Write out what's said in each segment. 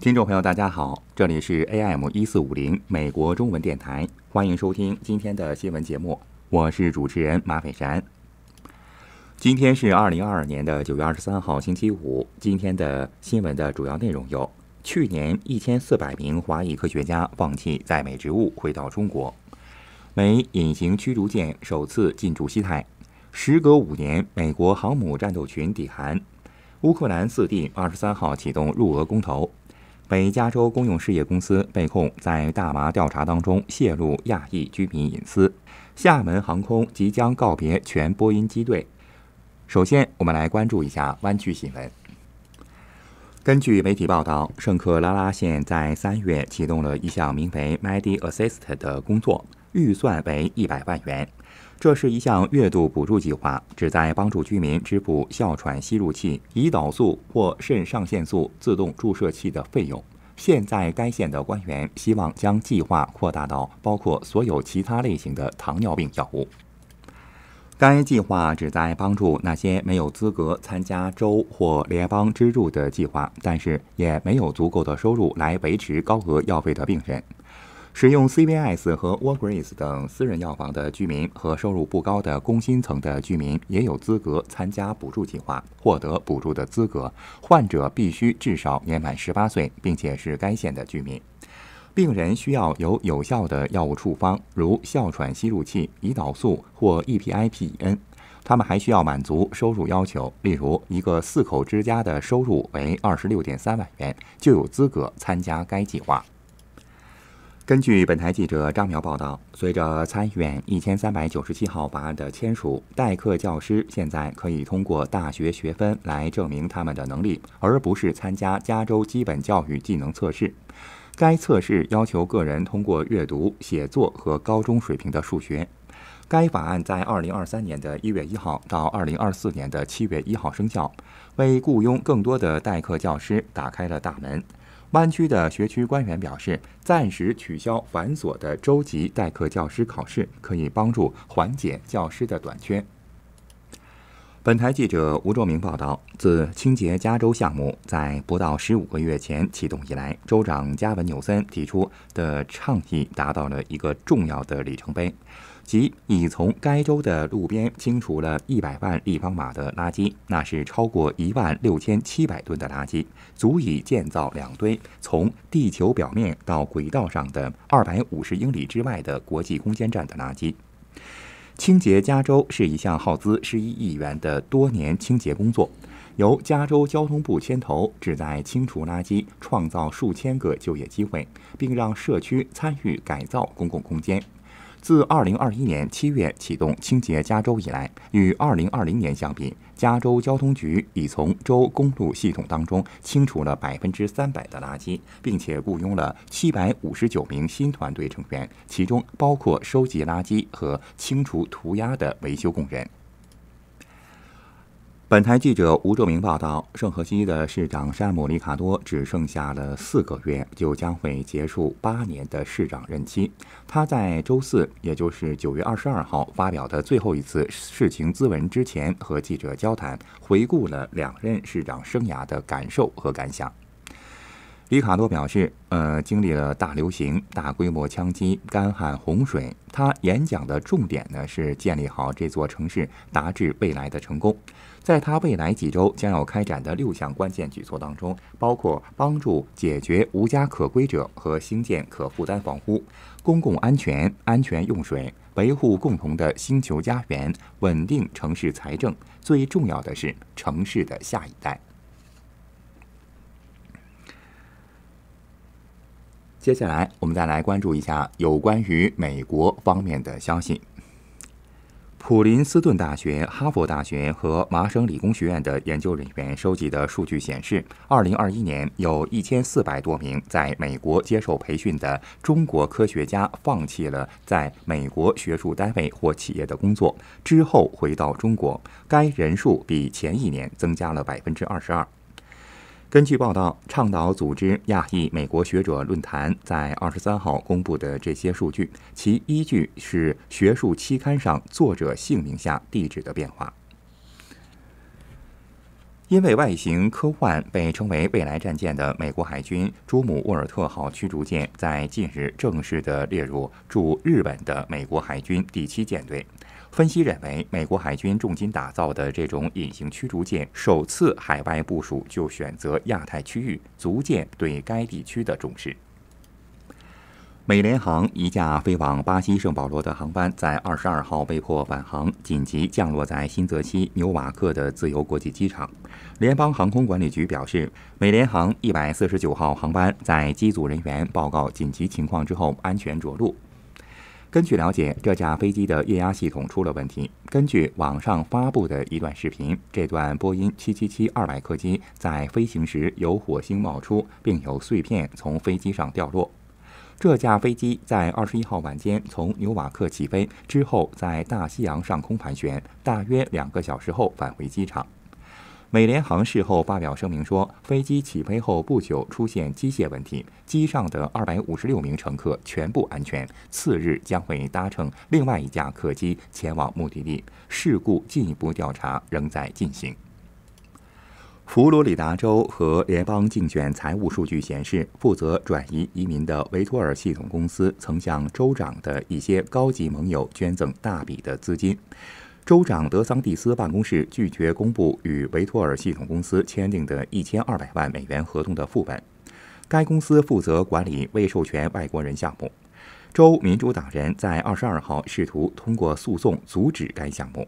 听众朋友，大家好，这里是 AM 一四五零美国中文电台，欢迎收听今天的新闻节目，我是主持人马斐然。今天是二零二二年的九月二十三号，星期五。今天的新闻的主要内容有：去年一千四百名华裔科学家放弃在美职务回到中国；美隐形驱逐舰首次进驻西太；时隔五年，美国航母战斗群抵韩；乌克兰四地二十三号启动入俄公投。北加州公用事业公司被控在大麻调查当中泄露亚裔居民隐私。厦门航空即将告别全波音机队。首先，我们来关注一下湾区新闻。根据媒体报道，圣克拉拉县在三月启动了一项名为 m e d d i Assist 的工作。预算为一百万元，这是一项月度补助计划，旨在帮助居民支付哮喘吸入器、胰岛素或肾上腺素自动注射器的费用。现在，该县的官员希望将计划扩大到包括所有其他类型的糖尿病药物。该计划旨在帮助那些没有资格参加州或联邦资助的计划，但是也没有足够的收入来维持高额药费的病人。使用 CVS 和 Walgreens 等私人药房的居民和收入不高的工薪层的居民也有资格参加补助计划，获得补助的资格。患者必须至少年满十八岁，并且是该县的居民。病人需要有有效的药物处方，如哮喘吸入器、胰岛素或 EpiPen。他们还需要满足收入要求，例如一个四口之家的收入为二十六点三万元就有资格参加该计划。根据本台记者张苗报道，随着参议院1397号法案的签署，代课教师现在可以通过大学学分来证明他们的能力，而不是参加加州基本教育技能测试。该测试要求个人通过阅读、写作和高中水平的数学。该法案在2023年的一月一号到2024年的七月一号生效，为雇佣更多的代课教师打开了大门。湾区的学区官员表示，暂时取消繁琐的州级代课教师考试，可以帮助缓解教师的短缺。本台记者吴卓明报道：，自“清洁加州”项目在不到十五个月前启动以来，州长加文纽森提出的倡议达到了一个重要的里程碑。即已从该州的路边清除了一百万立方码的垃圾，那是超过一万六千七百吨的垃圾，足以建造两堆从地球表面到轨道上的二百五十英里之外的国际空间站的垃圾。清洁加州是一项耗资十一亿元的多年清洁工作，由加州交通部牵头，旨在清除垃圾，创造数千个就业机会，并让社区参与改造公共空间。自二零二一年七月启动清洁加州以来，与二零二零年相比，加州交通局已从州公路系统当中清除了百分之三百的垃圾，并且雇佣了七百五十九名新团队成员，其中包括收集垃圾和清除涂鸦的维修工人。本台记者吴仲明报道，圣何西的市长山姆·里卡多只剩下了四个月，就将会结束八年的市长任期。他在周四，也就是九月二十二号发表的最后一次事情咨文之前，和记者交谈，回顾了两任市长生涯的感受和感想。里卡多表示：“呃，经历了大流行、大规模枪击、干旱、洪水，他演讲的重点呢是建立好这座城市达至未来的成功。在他未来几周将要开展的六项关键举措当中，包括帮助解决无家可归者和兴建可负担房屋、公共安全、安全用水、维护共同的星球家园、稳定城市财政，最重要的是城市的下一代。”接下来，我们再来关注一下有关于美国方面的消息。普林斯顿大学、哈佛大学和麻省理工学院的研究人员收集的数据显示，2021年，有一千四百多名在美国接受培训的中国科学家放弃了在美国学术单位或企业的工作，之后回到中国。该人数比前一年增加了百分之二十二。根据报道，倡导组织亚裔美国学者论坛在二十三号公布的这些数据，其依据是学术期刊上作者姓名下地址的变化。因为外形科幻被称为“未来战舰”的美国海军朱姆沃尔特号驱逐舰，在近日正式的列入驻日本的美国海军第七舰队。分析认为，美国海军重金打造的这种隐形驱逐舰首次海外部署就选择亚太区域，足见对该地区的重视。美联航一架飞往巴西圣保罗的航班在二十二号被迫返航，紧急降落在新泽西纽瓦克的自由国际机场。联邦航空管理局表示，美联航一百四十九号航班在机组人员报告紧急情况之后安全着陆。根据了解，这架飞机的液压系统出了问题。根据网上发布的一段视频，这段波音777-200客机在飞行时有火星冒出，并有碎片从飞机上掉落。这架飞机在二十一号晚间从纽瓦克起飞之后，在大西洋上空盘旋，大约两个小时后返回机场。美联航事后发表声明说，飞机起飞后不久出现机械问题，机上的256名乘客全部安全。次日将会搭乘另外一架客机前往目的地。事故进一步调查仍在进行。佛罗里达州和联邦竞选财务数据显示，负责转移移民的维托尔系统公司曾向州长的一些高级盟友捐赠大笔的资金。州长德桑蒂斯办公室拒绝公布与维托尔系统公司签订的一千二百万美元合同的副本。该公司负责管理未授权外国人项目。州民主党人在二十二号试图通过诉讼阻止该项目。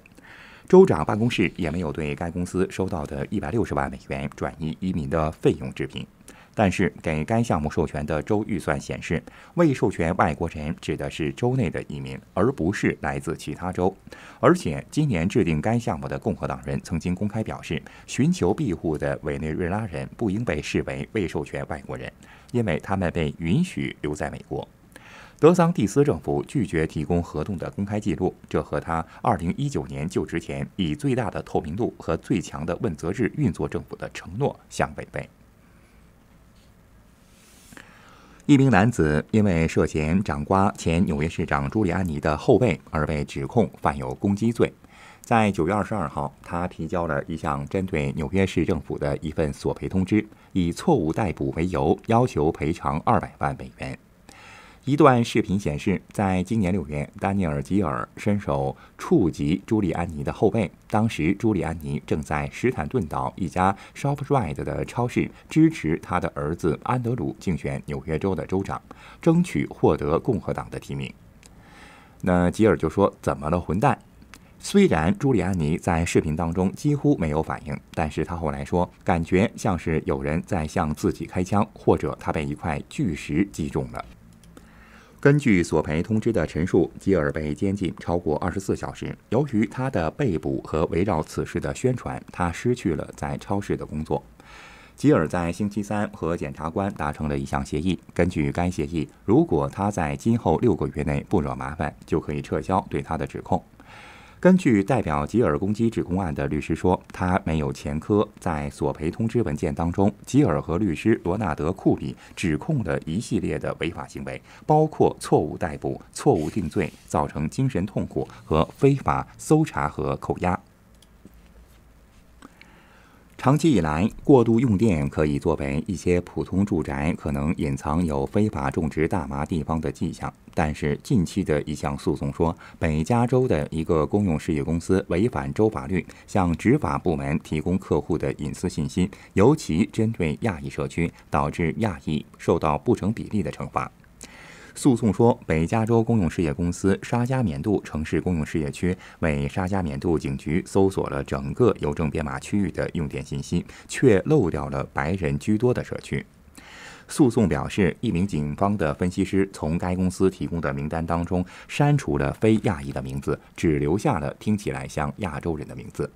州长办公室也没有对该公司收到的一百六十万美元转移移民的费用置评。但是，给该项目授权的州预算显示，未授权外国人指的是州内的移民，而不是来自其他州。而且，今年制定该项目的共和党人曾经公开表示，寻求庇护的委内瑞拉人不应被视为未授权外国人，因为他们被允许留在美国。德桑蒂斯政府拒绝提供合同的公开记录，这和他2019年就职前以最大的透明度和最强的问责制运作政府的承诺相违背。一名男子因为涉嫌掌掴前纽约市长朱利安尼的后背而被指控犯有攻击罪，在九月二十二号，他提交了一项针对纽约市政府的一份索赔通知，以错误逮捕为由，要求赔偿二百万美元。一段视频显示，在今年六月，丹尼尔·吉尔伸手触及朱莉安妮的后背。当时，朱莉安妮正在史坦顿岛一家 ShopRite 的超市支持他的儿子安德鲁竞选纽约州的州长，争取获得共和党的提名。那吉尔就说：“怎么了，混蛋？”虽然朱莉安妮在视频当中几乎没有反应，但是他后来说感觉像是有人在向自己开枪，或者他被一块巨石击中了。根据索赔通知的陈述，吉尔被监禁超过二十四小时。由于他的被捕和围绕此事的宣传，他失去了在超市的工作。吉尔在星期三和检察官达成了一项协议。根据该协议，如果他在今后六个月内不惹麻烦，就可以撤销对他的指控。根据代表吉尔攻击指控案的律师说，他没有前科。在索赔通知文件当中，吉尔和律师罗纳德·库比指控了一系列的违法行为，包括错误逮捕、错误定罪、造成精神痛苦和非法搜查和扣押。长期以来，过度用电可以作为一些普通住宅可能隐藏有非法种植大麻地方的迹象。但是，近期的一项诉讼说，北加州的一个公用事业公司违反州法律，向执法部门提供客户的隐私信息，尤其针对亚裔社区，导致亚裔受到不成比例的惩罚。诉讼说，北加州公用事业公司沙加缅度城市公用事业区为沙加缅度警局搜索了整个邮政编码区域的用电信息，却漏掉了白人居多的社区。诉讼表示，一名警方的分析师从该公司提供的名单当中删除了非亚裔的名字，只留下了听起来像亚洲人的名字。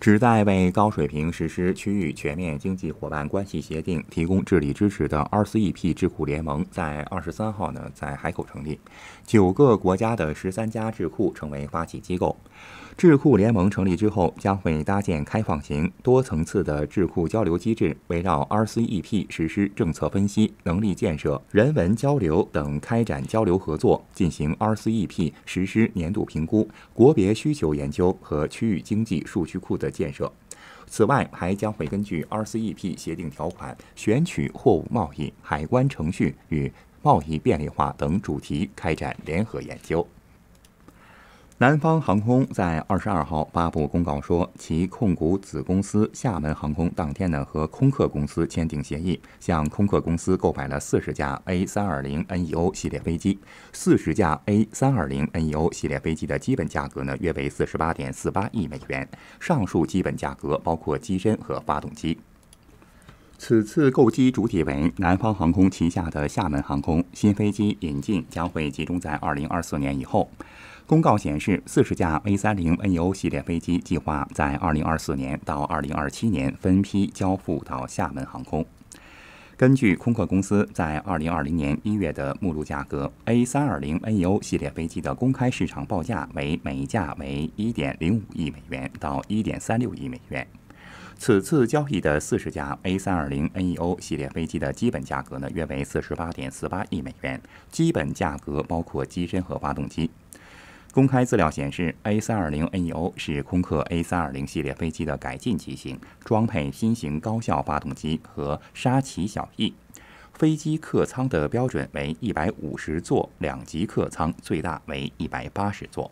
旨在为高水平实施区域全面经济伙伴关系协定提供智力支持的 RCEP 智库联盟，在二十三号呢，在海口成立，九个国家的十三家智库成为发起机构。智库联盟成立之后，将会搭建开放型、多层次的智库交流机制，围绕 RCEP 实施政策分析、能力建设、人文交流等开展交流合作，进行 RCEP 实施年度评估、国别需求研究和区域经济数据库的建设。此外，还将会根据 RCEP 协定条款，选取货物贸易、海关程序与贸易便利化等主题开展联合研究。南方航空在二十二号发布公告说，其控股子公司厦门航空当天呢和空客公司签订协议，向空客公司购买了四十架 A 三二零 neo 系列飞机。四十架 A 三二零 neo 系列飞机的基本价格呢约为四十八点四八亿美元。上述基本价格包括机身和发动机。此次购机主体为南方航空旗下的厦门航空，新飞机引进将会集中在二零二四年以后。公告显示，四十架 a 3零0 n e o 系列飞机计划在2024年到2027年分批交付到厦门航空。根据空客公司在2020年1月的目录价格，A320neo 系列飞机的公开市场报价为每架为1.05亿美元到1.36亿美元。此次交易的四十架 A320neo 系列飞机的基本价格呢，约为48.48亿美元，基本价格包括机身和发动机。公开资料显示，A320neo 是空客 A320 系列飞机的改进机型，装配新型高效发动机和鲨鳍小翼。飞机客舱的标准为一百五十座，两级客舱最大为一百八十座。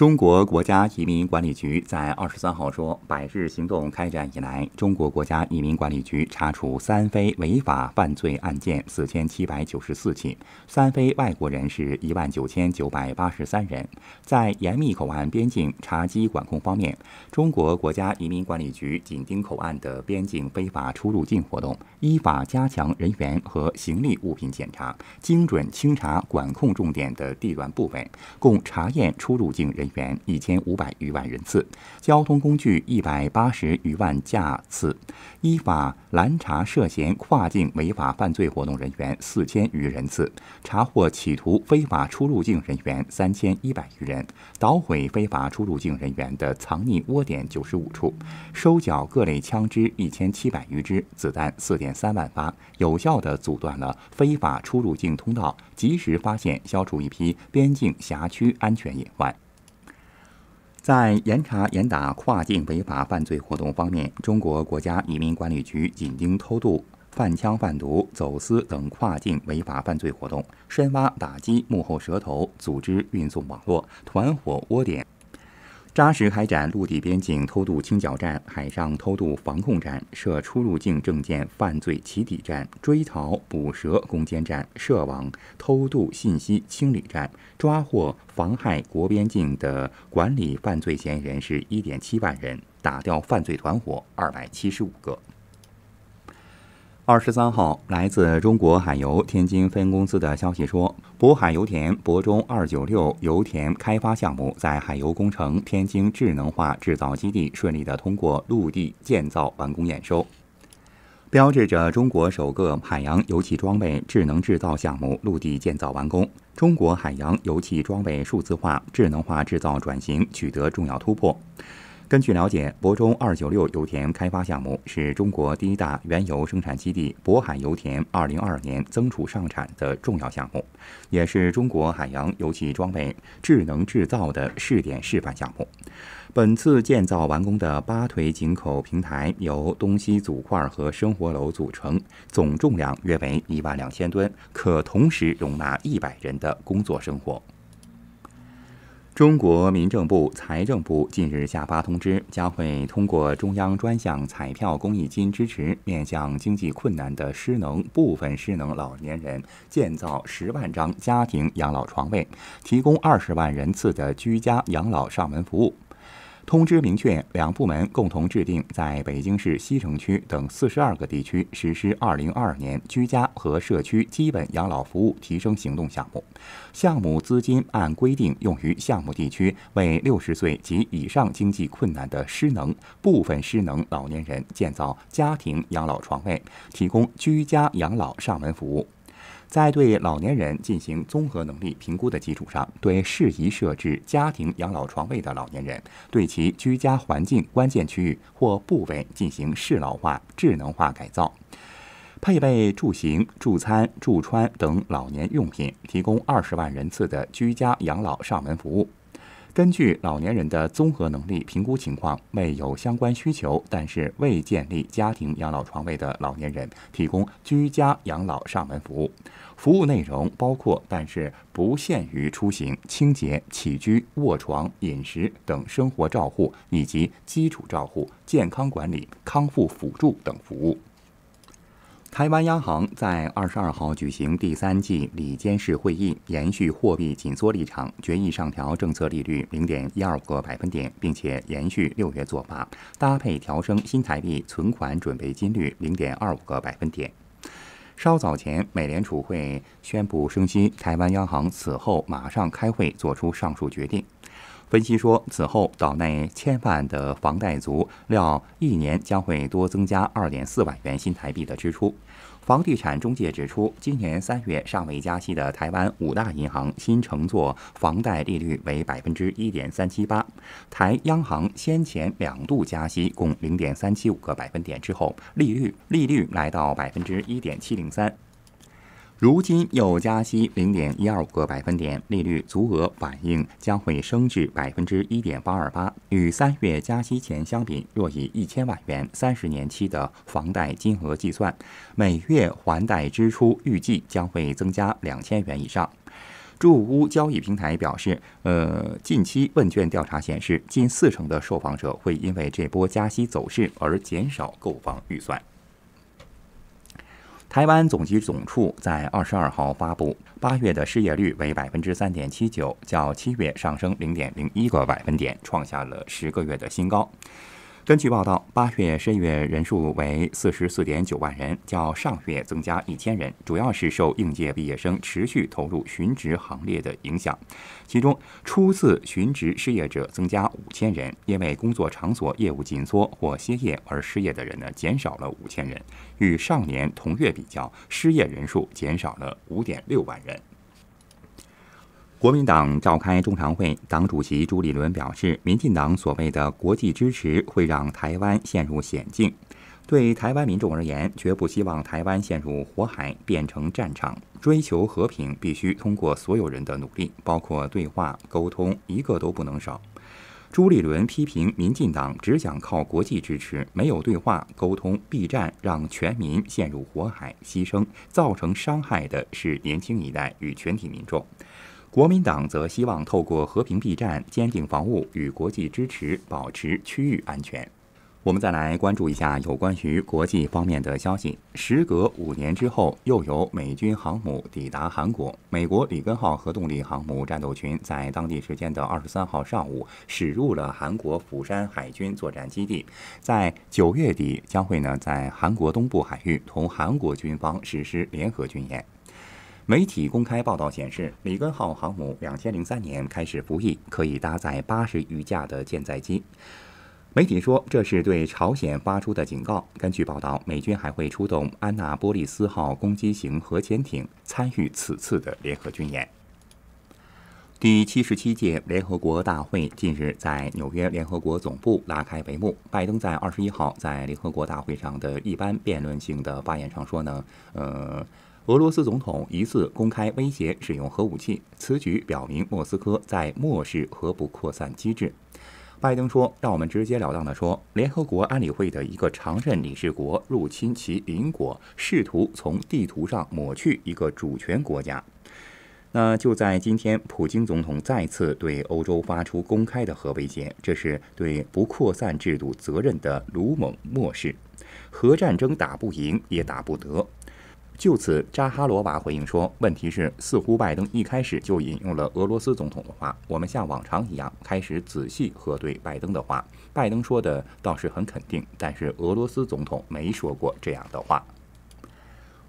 中国国家移民管理局在二十三号说，百日行动开展以来，中国国家移民管理局查处三非违法犯罪案件四千七百九十四起，三非外国人是一万九千九百八十三人。在严密口岸边境查缉管控方面，中国国家移民管理局紧盯口岸的边境非法出入境活动，依法加强人员和行李物品检查，精准清查管控重点的地段部位，共查验出入境人。员一千五百余万人次，交通工具一百八十余万架次，依法拦查涉嫌跨境违法犯罪活动人员四千余人次，查获企图非法出入境人员三千一百余人，捣毁非法出入境人员的藏匿窝点九十五处，收缴各类枪支一千七百余支，子弹四点三万发，有效的阻断了非法出入境通道，及时发现消除一批边境辖区安全隐患。在严查严打跨境违法犯罪活动方面，中国国家移民管理局紧盯偷渡、贩枪贩毒、走私等跨境违法犯罪活动，深挖打击幕后蛇头、组织、运送网络、团伙窝点。扎实开展陆地边境偷渡清剿战、海上偷渡防控战、涉出入境证件犯罪起底战、追逃捕蛇攻坚战、设网偷渡信息清理战，抓获妨害国边境的管理犯罪嫌疑人是一点七万人，打掉犯罪团伙二百七十五个。二十三号，来自中国海油天津分公司的消息说，渤海油田渤中二九六油田开发项目在海油工程天津智能化制造基地顺利的通过陆地建造完工验收，标志着中国首个海洋油气装备智能制造项目陆地建造完工，中国海洋油气装备数字化、智能化制造转型取得重要突破。根据了解，博中二九六油田开发项目是中国第一大原油生产基地——渤海油田二零二二年增储上产的重要项目，也是中国海洋油气装备智能制造的试点示范项目。本次建造完工的八腿井口平台由东西组块和生活楼组成，总重量约为一万两千吨，可同时容纳一百人的工作生活。中国民政部、财政部近日下发通知，将会通过中央专项彩票公益金支持，面向经济困难的失能部分失能老年人，建造十万张家庭养老床位，提供二十万人次的居家养老上门服务。通知明确，两部门共同制定，在北京市西城区等四十二个地区实施二零二二年居家和社区基本养老服务提升行动项目。项目资金按规定用于项目地区为六十岁及以上经济困难的失能、部分失能老年人建造家庭养老床位，提供居家养老上门服务。在对老年人进行综合能力评估的基础上，对适宜设置家庭养老床位的老年人，对其居家环境关键区域或部位进行适老化、智能化改造，配备住行、助餐、助穿等老年用品，提供二十万人次的居家养老上门服务。根据老年人的综合能力评估情况，为有相关需求但是未建立家庭养老床位的老年人提供居家养老上门服务。服务内容包括，但是不限于出行、清洁、起居、卧床、饮食等生活照护以及基础照护、健康管理、康复辅助等服务。台湾央行在二十二号举行第三季里监事会议，延续货币紧缩立场，决议上调政策利率零点一五个百分点，并且延续六月做法，搭配调升新台币存款准备金率零点二五个百分点。稍早前，美联储会宣布升息，台湾央行此后马上开会做出上述决定。分析说，此后岛内千万的房贷族料一年将会多增加二点四万元新台币的支出。房地产中介指出，今年三月尚未加息的台湾五大银行新乘坐房贷利率为百分之一点三七八，台央行先前两度加息共零点三七五个百分点之后，利率利率来到百分之一点七零三。如今又加息零点一二五个百分点，利率足额反应将会升至百分之一点八二八。与三月加息前相比，若以一千万元三十年期的房贷金额计算，每月还贷支出预计将会增加两千元以上。住屋交易平台表示，呃，近期问卷调查显示，近四成的受访者会因为这波加息走势而减少购房预算。台湾总局总处在二十二号发布，八月的失业率为百分之三点七九，较七月上升零点零一个百分点，创下了十个月的新高。根据报道，八月失业人数为四十四点九万人，较上月增加一千人，主要是受应届毕业生持续投入寻职行列的影响。其中，初次寻职失业者增加五千人，因为工作场所业务紧缩或歇业而失业的人呢减少了五千人，与上年同月比较，失业人数减少了五点六万人。国民党召开中常会，党主席朱立伦表示，民进党所谓的国际支持会让台湾陷入险境。对台湾民众而言，绝不希望台湾陷入火海，变成战场。追求和平必须通过所有人的努力，包括对话、沟通，一个都不能少。朱立伦批评民进党只想靠国际支持，没有对话、沟通，避战让全民陷入火海，牺牲造成伤害的是年轻一代与全体民众。国民党则希望透过和平避战、坚定防务与国际支持，保持区域安全。我们再来关注一下有关于国际方面的消息。时隔五年之后，又有美军航母抵达韩国。美国里根号核动力航母战斗群在当地时间的二十三号上午驶入了韩国釜山海军作战基地，在九月底将会呢在韩国东部海域同韩国军方实施联合军演。媒体公开报道显示，里根号航母两千零三年开始服役，可以搭载八十余架的舰载机。媒体说，这是对朝鲜发出的警告。根据报道，美军还会出动安娜波利斯号攻击型核潜艇参与此次的联合军演。第七十七届联合国大会近日在纽约联合国总部拉开帷幕。拜登在二十一号在联合国大会上的一般辩论性的发言上说呢，呃，俄罗斯总统疑似公开威胁使用核武器，此举表明莫斯科在漠视核不扩散机制。拜登说：“让我们直截了当地说，联合国安理会的一个常任理事国入侵其邻国，试图从地图上抹去一个主权国家。”那就在今天，普京总统再次对欧洲发出公开的核威胁，这是对不扩散制度责任的鲁莽漠视。核战争打不赢也打不得。就此，扎哈罗娃回应说：“问题是，似乎拜登一开始就引用了俄罗斯总统的话。我们像往常一样开始仔细核对拜登的话。拜登说的倒是很肯定，但是俄罗斯总统没说过这样的话。”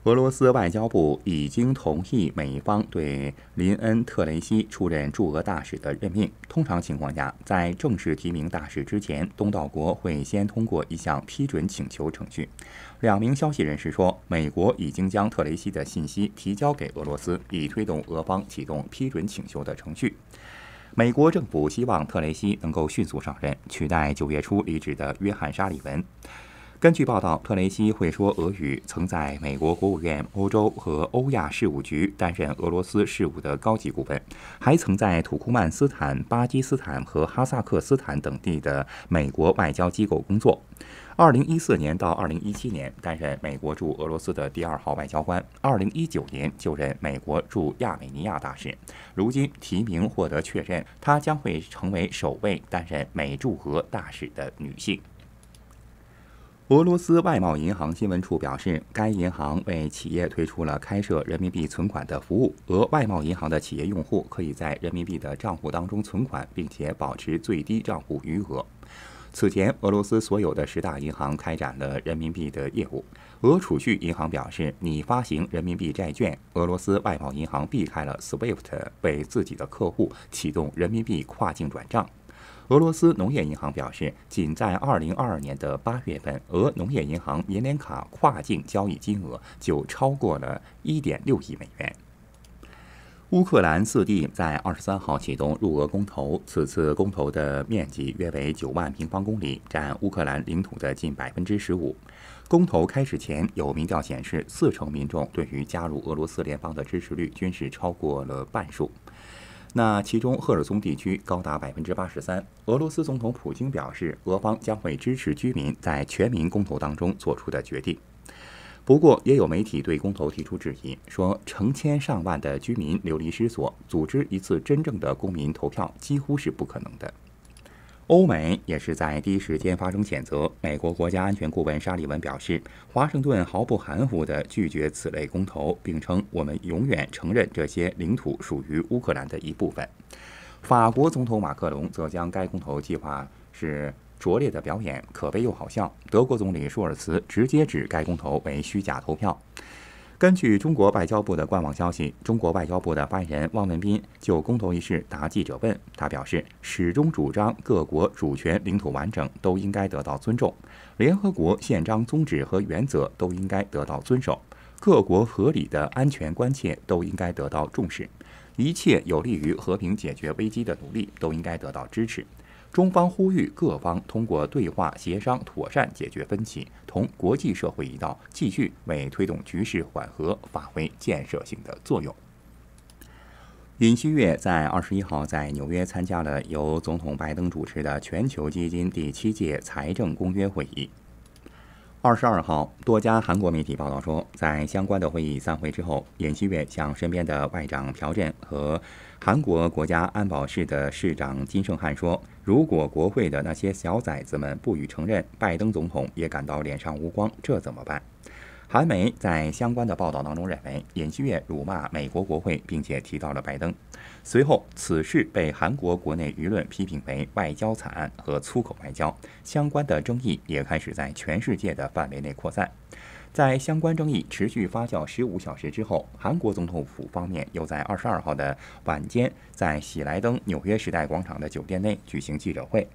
俄罗斯外交部已经同意美方对林恩·特雷西出任驻俄大使的任命。通常情况下，在正式提名大使之前，东道国会先通过一项批准请求程序。两名消息人士说，美国已经将特雷西的信息提交给俄罗斯，以推动俄方启动批准请求的程序。美国政府希望特雷西能够迅速上任，取代九月初离职的约翰·沙利文。根据报道，特雷西会说俄语，曾在美国国务院欧洲和欧亚事务局担任俄罗斯事务的高级顾问，还曾在土库曼斯坦、巴基斯坦和哈萨克斯坦等地的美国外交机构工作。2014年到2017年，担任美国驻俄罗斯的第二号外交官。2019年就任美国驻亚美尼亚大使。如今提名获得确认，她将会成为首位担任美驻俄大使的女性。俄罗斯外贸银行新闻处表示，该银行为企业推出了开设人民币存款的服务。俄外贸银行的企业用户可以在人民币的账户当中存款，并且保持最低账户余额。此前，俄罗斯所有的十大银行开展了人民币的业务。俄储蓄银行表示，拟发行人民币债券。俄罗斯外贸银行避开了 SWIFT，为自己的客户启动人民币跨境转账。俄罗斯农业银行表示，仅在2022年的8月份，俄农业银行银联卡跨境交易金额就超过了一点六亿美元。乌克兰四地在二十三号启动入俄公投，此次公投的面积约为九万平方公里，占乌克兰领土的近百分之十五。公投开始前，有民调显示，四成民众对于加入俄罗斯联邦的支持率均是超过了半数。那其中赫尔松地区高达百分之八十三。俄罗斯总统普京表示，俄方将会支持居民在全民公投当中做出的决定。不过，也有媒体对公投提出质疑，说成千上万的居民流离失所，组织一次真正的公民投票几乎是不可能的。欧美也是在第一时间发生谴责。美国国家安全顾问沙利文表示，华盛顿毫不含糊地拒绝此类公投，并称“我们永远承认这些领土属于乌克兰的一部分”。法国总统马克龙则将该公投计划是拙劣的表演，可悲又好笑。德国总理舒尔茨直接指该公投为虚假投票。根据中国外交部的官网消息，中国外交部的发言人汪文斌就公投一事答记者问，他表示，始终主张各国主权、领土完整都应该得到尊重，联合国宪章宗旨和原则都应该得到遵守，各国合理的安全关切都应该得到重视，一切有利于和平解决危机的努力都应该得到支持。中方呼吁各方通过对话协商妥善解决分歧，同国际社会一道继续为推动局势缓和发挥建设性的作用。尹锡悦在二十一号在纽约参加了由总统拜登主持的全球基金第七届财政公约会议。二十二号，多家韩国媒体报道说，在相关的会议散会之后，尹锡悦向身边的外长朴振和韩国国家安保室的室长金圣汉说。如果国会的那些小崽子们不予承认，拜登总统也感到脸上无光，这怎么办？韩媒在相关的报道当中认为，尹锡悦辱骂美国国会，并且提到了拜登。随后，此事被韩国国内舆论批评为外交惨案和粗口外交，相关的争议也开始在全世界的范围内扩散。在相关争议持续发酵十五小时之后，韩国总统府方面又在二十二号的晚间，在喜来登纽约时代广场的酒店内举行记者会。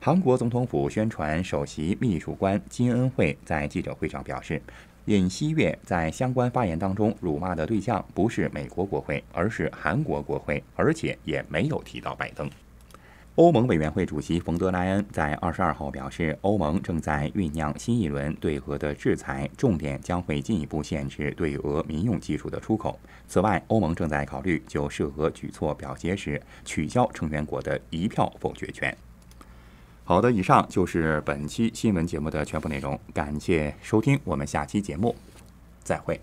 韩国总统府宣传首席秘书官金恩惠在记者会上表示，尹锡月在相关发言当中辱骂的对象不是美国国会，而是韩国国会，而且也没有提到拜登。欧盟委员会主席冯德莱恩在二十二号表示，欧盟正在酝酿新一轮对俄的制裁，重点将会进一步限制对俄民用技术的出口。此外，欧盟正在考虑就涉俄举措表决时取消成员国的一票否决权。好的，以上就是本期新闻节目的全部内容，感谢收听，我们下期节目再会。